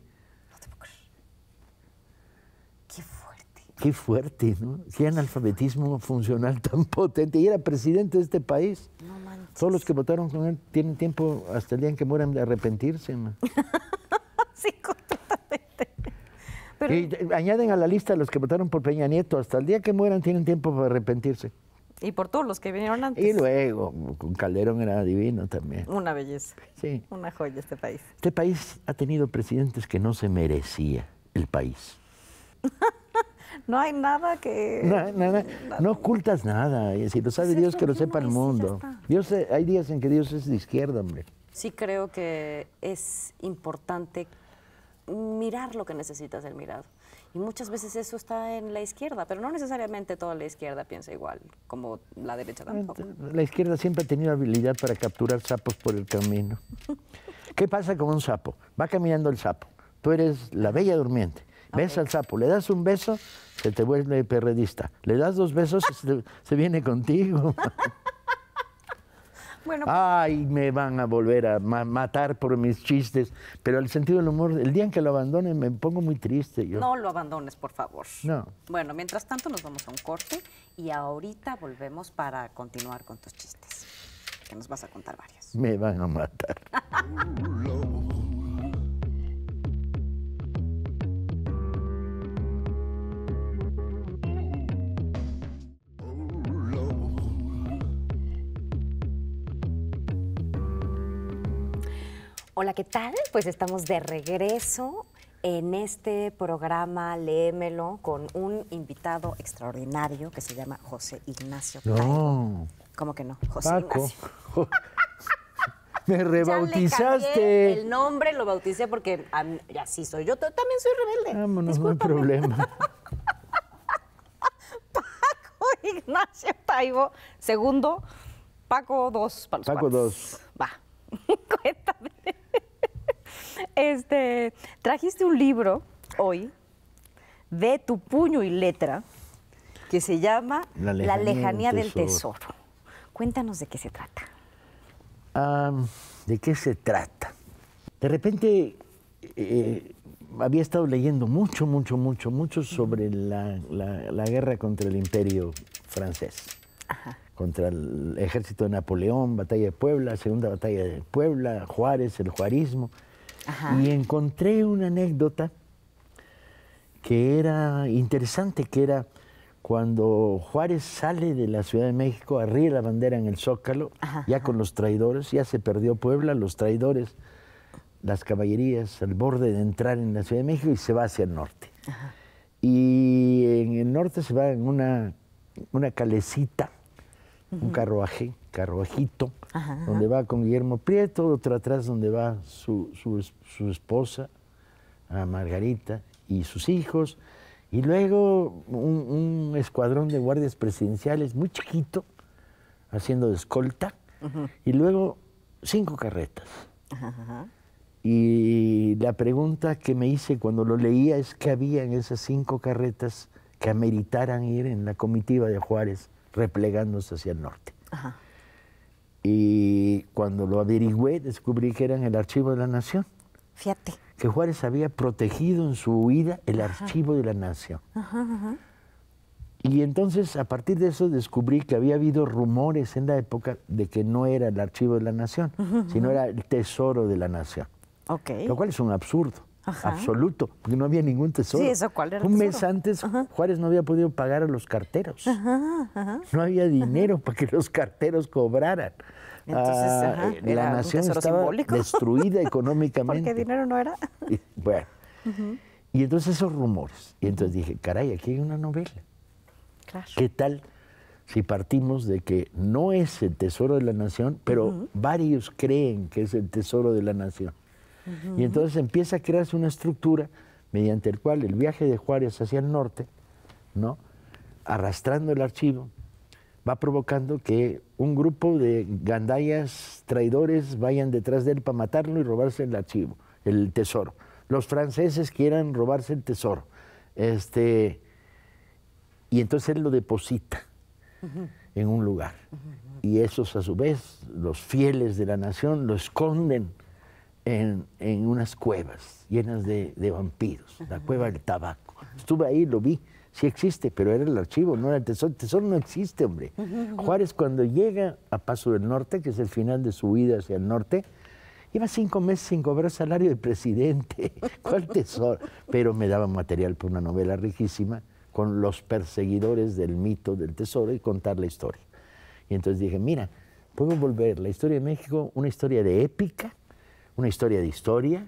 Qué fuerte. Qué fuerte, ¿no? Qué analfabetismo funcional tan (laughs) potente. Y era presidente de este país. No Todos los que votaron con él tienen tiempo hasta el día en que mueran de arrepentirse. ¿no? (laughs) sí, completamente. Y añaden a la lista los que votaron por Peña Nieto. Hasta el día que mueran tienen tiempo para arrepentirse. Y por todos los que vinieron antes. Y luego, con Calderón era divino también. Una belleza. Sí. Una joya este país. Este país ha tenido presidentes que no se merecía el país. (laughs) no hay nada que... No, ocultas nada. Si lo sabe Dios, que lo sepa el mundo. Dios, eh, hay días en que Dios es de izquierda, hombre. Sí creo que es importante mirar lo que necesitas el mirado. Y muchas veces eso está en la izquierda, pero no necesariamente toda la izquierda piensa igual, como la derecha tampoco. La izquierda siempre ha tenido habilidad para capturar sapos por el camino. (laughs) ¿Qué pasa con un sapo? Va caminando el sapo. Tú eres la bella durmiente. Ves al sapo, le das un beso, se te vuelve perredista. Le das dos besos, se viene contigo. (laughs) Pues Ay, me van a volver a matar por mis chistes. Pero el sentido del humor, el día en que lo abandone, me pongo muy triste. No lo abandones, por favor. No. Bueno, mientras tanto, nos vamos a un corte y ahorita volvemos para continuar con tus chistes. Que nos vas a contar varios. Me van a matar. (laughs) Hola, ¿qué tal? Pues estamos de regreso en este programa Léemelo con un invitado extraordinario que se llama José Ignacio. No. ¿Cómo que no? José Ignacio. (laughs) Me rebautizaste. el nombre lo bauticé porque así soy yo. También soy rebelde. Vámonos, no problema. (laughs) Paco Ignacio Taibo, segundo. Paco 2. Paco 2. Va. (laughs) Cuéntame. Este, trajiste un libro hoy de tu puño y letra que se llama La lejanía, del, tesoro. Cuéntanos de qué se trata. ¿De qué se trata? De repente eh, había estado leyendo mucho, mucho, mucho, mucho sobre la, guerra contra el imperio francés, contra el ejército de Napoleón, batalla de Puebla, segunda batalla de Puebla, Juárez, el juarismo. Y encontré una anécdota que era interesante, que era cuando Juárez sale de la Ciudad de México, arríe la bandera en el Zócalo, ya con los traidores, ya se perdió Puebla, los traidores, las caballerías al borde de entrar en la Ciudad de México y se va hacia el norte. Y en el norte se va en una, una calecita un carruaje, carruajito, donde va con Guillermo Prieto, otro atrás donde va su, esposa, Margarita, y sus hijos, y luego un, escuadrón de guardias presidenciales muy chiquito, haciendo de escolta, y luego cinco carretas. y la pregunta que me hice cuando lo leía es qué había en esas cinco carretas que ameritaran ir en la comitiva de Juárez replegándose hacia el norte. Y cuando lo averigüé, descubrí que era en el Archivo de la Nación. Fíjate. Que Juárez había protegido en su huida el Archivo de la Nación. Y entonces, a partir de eso, descubrí que había habido rumores en la época de que no era el Archivo de la Nación, sino era el Tesoro de la Nación. Lo cual es un absurdo absoluto, porque no había ningún tesoro. Un mes antes Juárez no había podido pagar a los carteros. no había dinero para que los carteros cobraran. Entonces, ah, eh, la nación estaba destruida (laughs) económicamente. qué dinero no era. bueno. Y entonces esos rumores. Y entonces dije, caray, aquí hay una novela. ¿Qué tal si partimos de que no es el tesoro de la nación, pero varios creen que es el tesoro de la nación? Y entonces empieza a crearse una estructura mediante el cual el viaje de Juárez hacia el norte, ¿no? arrastrando el archivo, va provocando que un grupo de gandallas traidores vayan detrás de él para matarlo y robarse el archivo, el tesoro. Los franceses quieran robarse el tesoro. Este, y entonces él lo deposita en un lugar. Y esos a su vez, los fieles de la nación, lo esconden en, unas cuevas llenas de, vampiros, la cueva del tabaco. Estuve ahí, lo vi, sí existe, pero era el archivo, no era el tesoro. El tesoro no existe, hombre. (laughs) Juárez cuando llega a Paso del Norte, que es el final de su vida hacia el norte, Iba cinco meses sin cobrar salario de presidente. (laughs) ¿Cuál tesoro? Pero me daba material para una novela riquísima con los perseguidores del mito del tesoro y contar la historia. Y entonces dije, mira, puedo volver la historia de México una historia de épica una historia de historia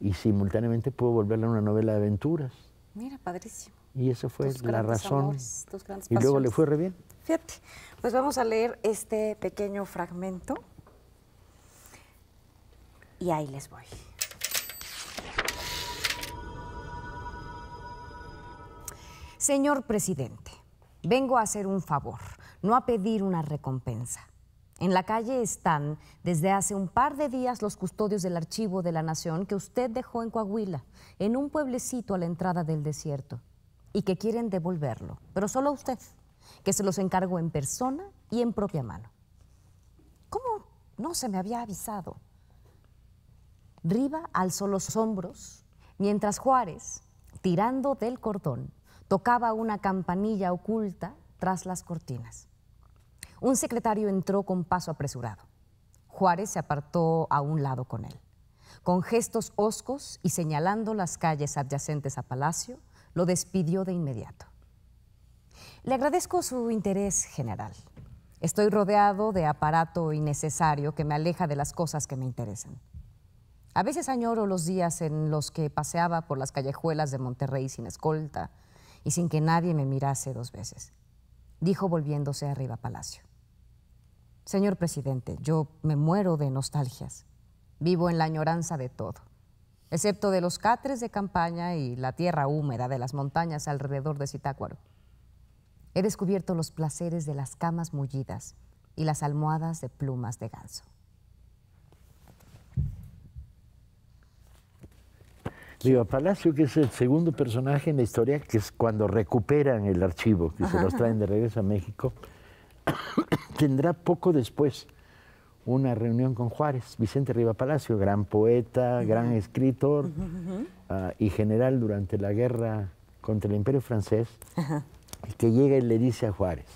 y simultáneamente puedo volverla una novela de aventuras. Mira, padrísimo. Y eso fue la razón. y luego le fue re bien. Fíjate, pues vamos a leer este pequeño fragmento. Y ahí les voy. Señor presidente, vengo a hacer un favor, no a pedir una recompensa. En la calle están desde hace un par de días los custodios del Archivo de la Nación que usted dejó en Coahuila, en un pueblecito a la entrada del desierto, y que quieren devolverlo, pero solo usted, que se los encargó en persona y en propia mano. ¿Cómo no se me había avisado? Riva alzó los hombros, mientras Juárez, tirando del cordón, tocaba una campanilla oculta tras las cortinas. Un secretario entró con paso apresurado. Juárez se apartó a un lado con él. Con gestos hoscos y señalando las calles adyacentes a Palacio, lo despidió de inmediato. Le agradezco su interés general. Estoy rodeado de aparato innecesario que me aleja de las cosas que me interesan. A veces añoro los días en los que paseaba por las callejuelas de Monterrey sin escolta y sin que nadie me mirase dos veces, dijo volviéndose arriba a Palacio. Señor presidente, yo me muero de nostalgias. Vivo en la añoranza de todo, excepto de los catres de campaña y la tierra húmeda de las montañas alrededor de Zitácuaro. He descubierto los placeres de las camas mullidas y las almohadas de plumas de ganso. Digo, Palacio, que es el segundo personaje en la historia, que es cuando recuperan el archivo, que se los traen de regreso a México, (coughs) tendrá poco después una reunión con Juárez, Vicente Riva Palacio, gran poeta, gran escritor ah, y general durante la guerra contra el imperio francés, que llega y le dice a Juárez,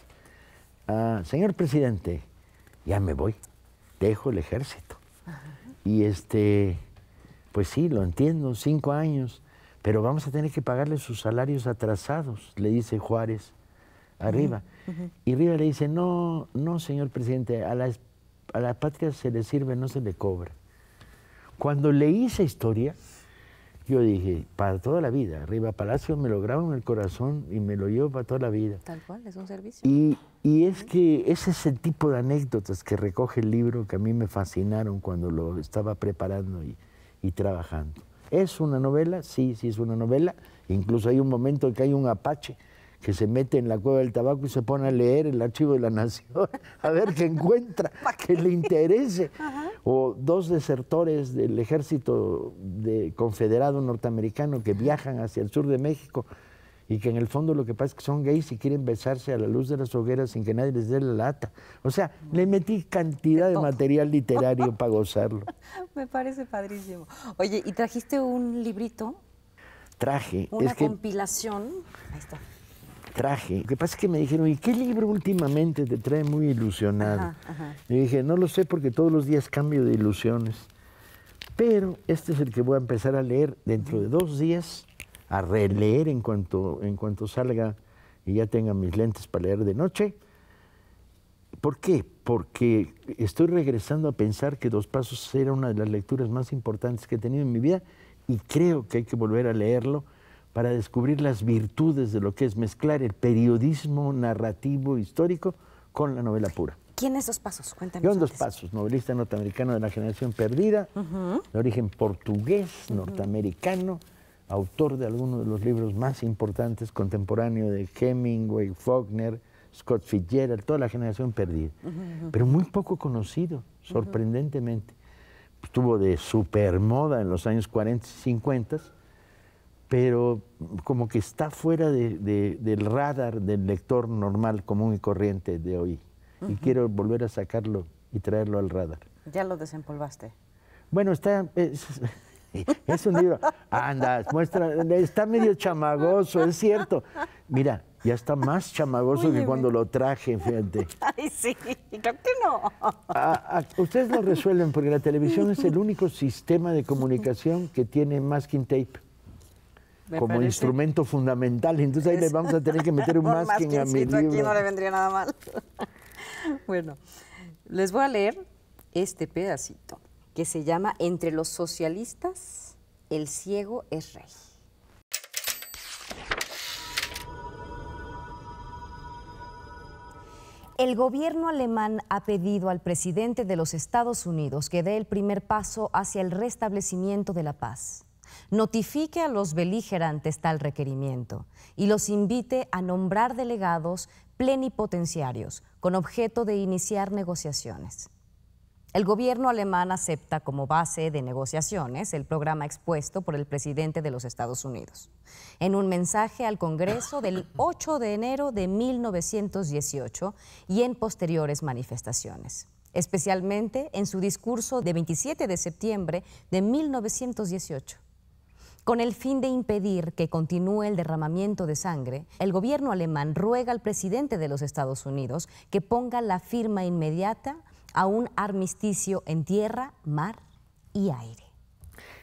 ah, señor presidente, ya me voy, dejo el ejército. Y este, pues sí, lo entiendo, cinco años, pero vamos a tener que pagarle sus salarios atrasados, le dice Juárez arriba. Y Riva le dice, no, no, señor presidente, a la, a la patria se le sirve, no se le cobra. Cuando leí esa historia, yo dije, para toda la vida, Riva Palacio me lo grabo en el corazón y me lo llevo para toda la vida. Tal cual, es un servicio. Y, y es que ese es el tipo de anécdotas que recoge el libro que a mí me fascinaron cuando lo estaba preparando y, y trabajando. ¿Es una novela? Sí, sí es una novela. Incluso hay un momento en que hay un apache que se mete en la cueva del tabaco y se pone a leer el archivo de la nación, (laughs) a ver qué encuentra, (laughs) que le interese. O dos desertores del ejército confederado norteamericano que viajan hacia el sur de México y que en el fondo lo que pasa es que son gays y quieren besarse a la luz de las hogueras sin que nadie les dé la lata. O sea, le metí cantidad de, material literario (laughs) para gozarlo. Me parece padrísimo. Oye, ¿y trajiste un librito? Traje. Una compilación. Ahí está traje. Lo que pasa es que me dijeron, ¿y qué libro últimamente te trae muy ilusionado? Y dije, no lo sé porque todos los días cambio de ilusiones. Pero este es el que voy a empezar a leer dentro de dos días, a releer en cuanto, en cuanto salga y ya tenga mis lentes para leer de noche. ¿Por qué? Porque estoy regresando a pensar que Dos Pasos era una de las lecturas más importantes que he tenido en mi vida y creo que hay que volver a leerlo para descubrir las virtudes de lo que es mezclar el periodismo narrativo histórico con la novela pura. ¿Quién es Dos Pasos? Cuéntame. John Dos Pasos, novelista norteamericano de la generación perdida, de origen portugués, norteamericano, autor de algunos de los libros más importantes contemporáneo de Hemingway, Faulkner, Scott Fitzgerald, toda la generación perdida, pero muy poco conocido, sorprendentemente. Estuvo de supermoda en los años 40 y 50 pero como que está fuera del radar del lector normal, común y corriente de hoy. Y quiero volver a sacarlo y traerlo al radar. ¿Ya lo desempolvaste? Bueno, está... (laughs) Es, un libro... Anda, muestra... Está medio chamagoso, es cierto. Mira, ya está más chamagoso que cuando lo traje, fíjate. (laughs) Ay, sí, que no. ustedes lo resuelven porque la televisión es el único sistema de comunicación que tiene masking tape como instrumento fundamental. Entonces ahí le vamos a tener que meter (laughs) un más masking a mi Aquí no le vendría nada mal. (laughs) bueno, les voy a leer este pedacito que se llama Entre los socialistas, el ciego es rey. El gobierno alemán ha pedido al presidente de los Estados Unidos que dé el primer paso hacia el restablecimiento de la paz notifique a los beligerantes tal requerimiento y los invite a nombrar delegados plenipotenciarios con objeto de iniciar negociaciones. El gobierno alemán acepta como base de negociaciones el programa expuesto por el presidente de los Estados Unidos en un mensaje al Congreso del 8 de enero de 1918 y en posteriores manifestaciones, especialmente en su discurso de 27 de septiembre de 1918. Con el fin de impedir que continúe el derramamiento de sangre, el gobierno alemán ruega al presidente de los Estados Unidos que ponga la firma inmediata a un armisticio en tierra, mar y aire.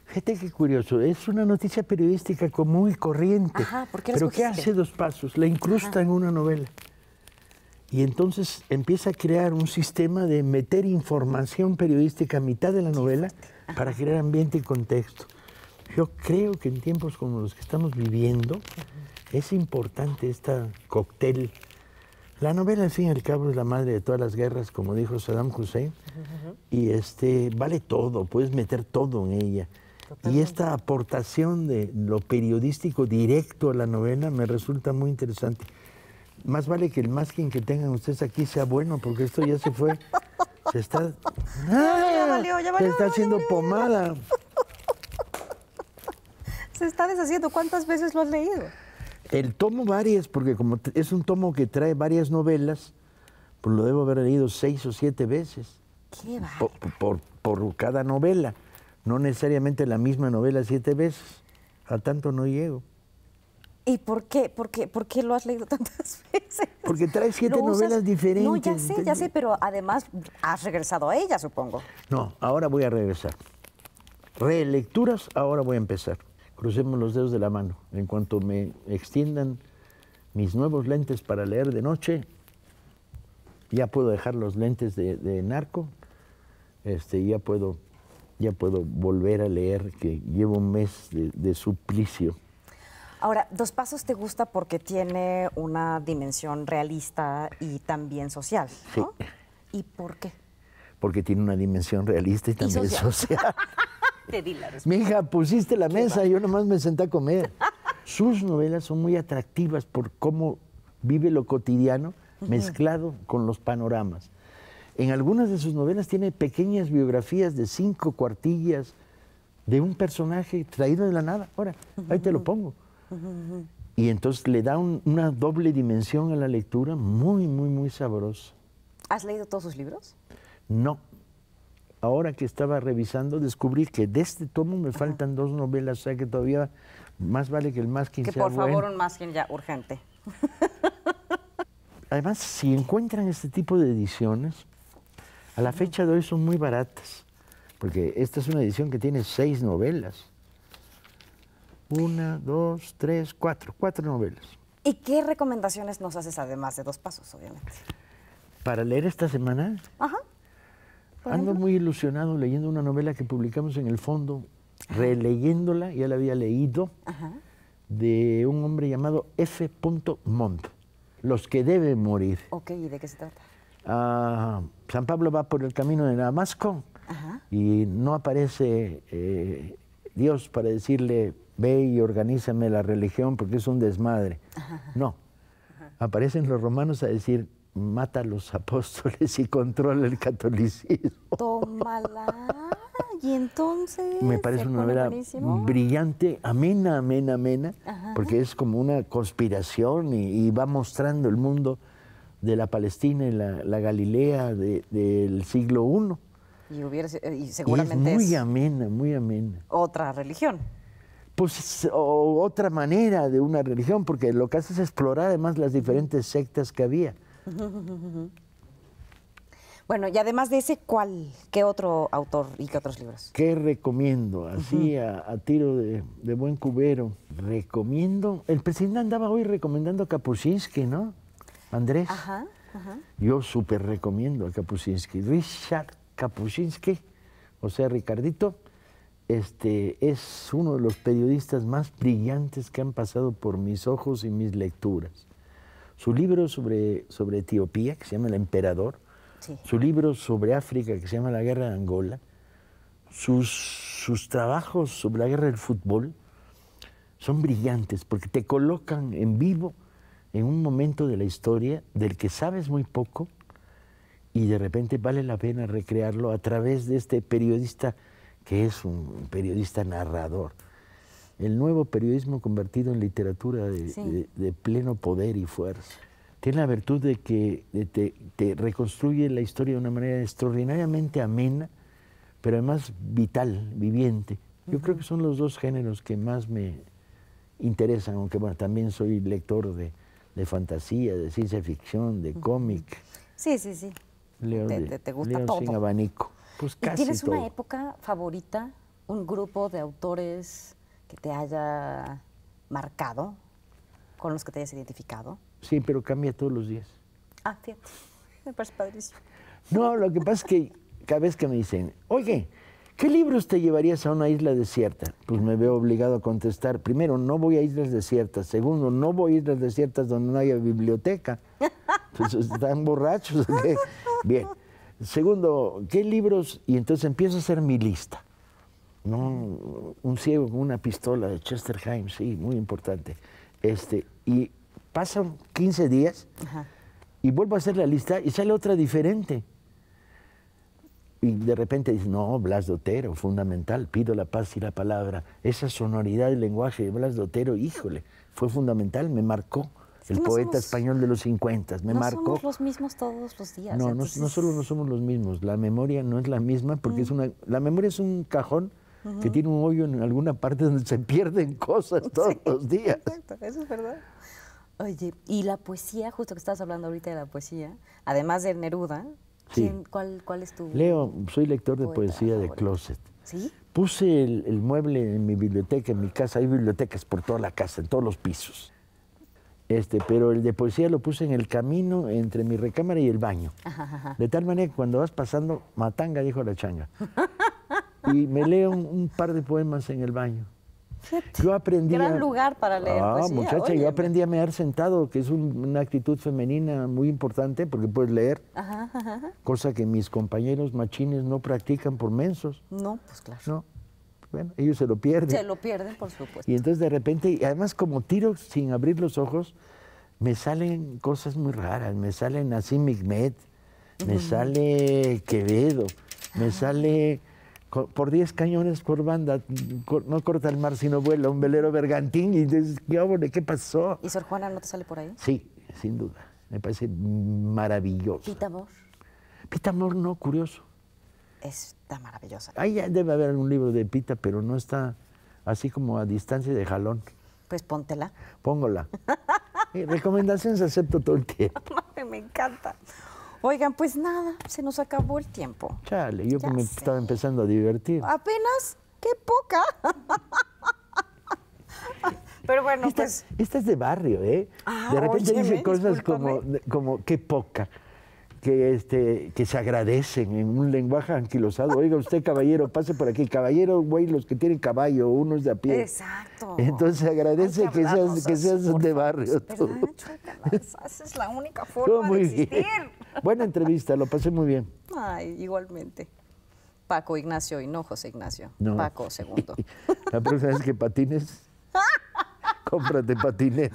Fíjate qué curioso, es una noticia periodística común y corriente. pero ¿qué hace dos pasos? La incrusta en una novela. Y entonces empieza a crear un sistema de meter información periodística a mitad de la novela para crear ambiente y contexto. Yo creo que en tiempos como los que estamos viviendo es importante esta cóctel. La novela, en fin es la madre de todas las guerras, como dijo Saddam Hussein, y este, vale todo, puedes meter todo en ella. Y esta aportación de lo periodístico directo a la novela me resulta muy interesante. Más vale que el masking que tengan ustedes aquí sea bueno, porque esto ya se fue. Se está. (laughs) se está haciendo pomada se está deshaciendo. ¿Cuántas veces lo has leído? El tomo varias, porque como es un tomo que trae varias novelas, pues lo debo haber leído seis o siete veces. Qué por, por, cada novela. No necesariamente la misma novela siete veces. A tanto no llego. ¿Y por qué? ¿Por qué, por qué lo has leído (laughs) tantas veces? Porque trae siete novelas diferentes. No, ya sé, ya sé, pero además has regresado a ella, supongo. No, ahora voy a regresar. Relecturas, ahora voy a empezar crucemos los dedos de la mano. En cuanto me extiendan mis nuevos lentes para leer de noche, ya puedo dejar los lentes de, narco, este, ya, puedo, ya puedo volver a leer, que llevo un mes de, suplicio. Ahora, Dos Pasos te gusta porque tiene una dimensión realista y también social, ¿no? ¿Y por qué? Porque tiene una dimensión realista y también social. (laughs) Mi hija, pusiste la mesa, y yo nomás me senté a comer. (laughs) Sus novelas son muy atractivas por cómo vive lo cotidiano mezclado con los panoramas. En algunas de sus novelas tiene pequeñas biografías de cinco cuartillas de un personaje traído de la nada. Ahora, ahí te lo pongo. Y entonces le da una doble dimensión a la lectura muy, muy, muy sabrosa. ¿Has leído todos sus libros? No, ahora que estaba revisando, descubrí que de este tomo me faltan dos novelas, o sea que todavía más vale que el más que por favor, más un ya urgente. (laughs) Además, si encuentran este tipo de ediciones, a la fecha de hoy son muy baratas, porque esta es una edición que tiene seis novelas. Una, dos, tres, cuatro, cuatro novelas. ¿Y qué recomendaciones nos haces además de dos pasos, obviamente? Para leer esta semana. Ajá. Ando muy ilusionado leyendo una novela que publicamos en el fondo, releyéndola, ya la había leído, de un hombre llamado F. Montt, Los que deben morir. Ok, ¿y de qué se trata? Ah, San Pablo va por el camino de Damasco y no aparece eh, Dios para decirle, ve y organízame la religión porque es un desmadre. No, aparecen los romanos a decir, mata a los (laughs) apóstoles y controla el catolicismo. Tómala. Y entonces. Me parece una novela brillante, amena, amena, amena, porque es como una conspiración y, va mostrando el mundo de la Palestina y la, Galilea del siglo I. Y, hubiera, eh, y seguramente. es muy amena, muy amena. Otra religión pues otra manera de una religión, porque lo que hace es explorar además las diferentes sectas que había. (laughs) Bueno, y además de ese, ¿cuál? ¿Qué otro autor y qué otros libros? ¿Qué recomiendo? Así a, tiro de, buen cubero. Recomiendo. El presidente andaba hoy recomendando a Kapuscinski, ¿no? Andrés. Ajá, Yo súper recomiendo a Kapuscinski. Richard Kapuscinski, o sea, Ricardito, este, es uno de los periodistas más brillantes que han pasado por mis ojos y mis lecturas. Su libro sobre, Etiopía, que se llama El Emperador, su libro sobre África, que se llama La Guerra de Angola, sus, sus trabajos sobre la guerra del fútbol, son brillantes porque te colocan en vivo en un momento de la historia del que sabes muy poco y de repente vale la pena recrearlo a través de este periodista que es un periodista narrador el nuevo periodismo convertido en literatura de, pleno poder y fuerza. Tiene la virtud de que te, reconstruye la historia de una manera extraordinariamente amena, pero además vital, viviente. Yo creo que son los dos géneros que más me interesan, aunque bueno, también soy lector de, fantasía, de ciencia ficción, de cómic. Sí, sí, sí. Leo, te, te, gusta todo. abanico. Pues casi ¿Tienes una época favorita? ¿Un grupo de autores? te haya marcado, con los que te hayas identificado? Sí, pero cambia todos los días. Ah, fíjate, (laughs) me parece padrísimo. No, lo que pasa es que cada vez que me dicen, oye, ¿qué libros te llevarías a una isla desierta? Pues me veo obligado a contestar, primero, no voy a islas desiertas, segundo, no voy a islas desiertas donde no haya biblioteca. (laughs) Pues están borrachos. Bien. Segundo, ¿qué libros? Y entonces empiezo a hacer mi lista. ¿no? Un ciego con una pistola de Chesterheim, sí, muy importante. Este, y pasan 15 días y vuelvo a hacer la lista y sale otra diferente. Y de repente dice, no, Blas Dotero, fundamental, pido la paz y la palabra. Esa sonoridad del lenguaje de Blas Dotero, híjole, fue fundamental, me marcó. El poeta español de los 50, me marcó. No somos los mismos todos los días. No, no, solo somos los mismos, la memoria no es la misma, porque es una, la memoria es un cajón que tiene un hoyo en alguna parte donde se pierden cosas (laughs) todos los días. Exacto, eso es verdad. Oye, y la poesía, justo que estabas hablando ahorita de la poesía, además de Neruda, cuál, ¿cuál es tu...? Leo, soy lector de poesía de closet. ¿Sí? Puse el, mueble en mi biblioteca, en mi casa, hay bibliotecas por toda la casa, en todos los pisos. Este, pero el de poesía lo puse en el camino entre mi recámara y el baño. De tal manera que cuando vas pasando, matanga, dijo la changa. (laughs) y me leo un, par de poemas en el baño. Yo aprendí. Gran lugar para leer. Ah, poesía, muchacha, yo aprendí a mear sentado, que es una actitud femenina muy importante porque puedes leer. Cosa que mis compañeros machines no practican por mensos. No, pues claro. No. Bueno, ellos se lo pierden. Se lo pierden, por supuesto. Y entonces de repente, y además como tiro sin abrir los ojos, me salen cosas muy raras. Me salen así Migmet, me sale Quevedo, me sale por 10 cañones por banda, no corta el mar sino vuela, un velero bergantín, y dices, ¿qué, ¿qué pasó? ¿Y Sor Juana no te sale por ahí? Sí, sin duda, me parece maravilloso. ¿Pitamor? Pitamor no, curioso. Está maravillosa. Ahí debe haber un libro de Pita, pero no está así como a distancia de jalón. Pues póntela. Póngola. (laughs) Eh, recomendaciones acepto todo el tiempo. (laughs) me encanta. Oigan, pues nada, se nos acabó el tiempo. Chale, yo me estaba empezando a divertir. Apenas, qué poca. (laughs) Pero bueno, pues. Esta es de barrio, ¿eh? Ah, de repente dice cosas como, como qué poca que, este, que se agradecen en un lenguaje anquilosado. Oiga, usted, caballero, pase por aquí. Caballero, güey, los que tienen caballo, unos de a pie. Exacto. Entonces agradece que, seas, que seas de barrio. Esa es la única (laughs) forma de existir. (laughs) Buena entrevista, lo pasé muy bien. Ay, igualmente. Paco Ignacio y no José Ignacio. Paco segundo. (laughs) La próxima vez que patines, cómprate patines.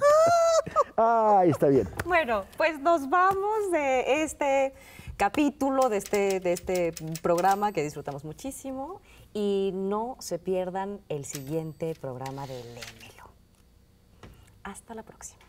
Ay, está bien. (laughs) Bueno, pues nos vamos de este capítulo de este, de este programa que disfrutamos muchísimo y no se pierdan el siguiente programa de Lémelo. Hasta la próxima.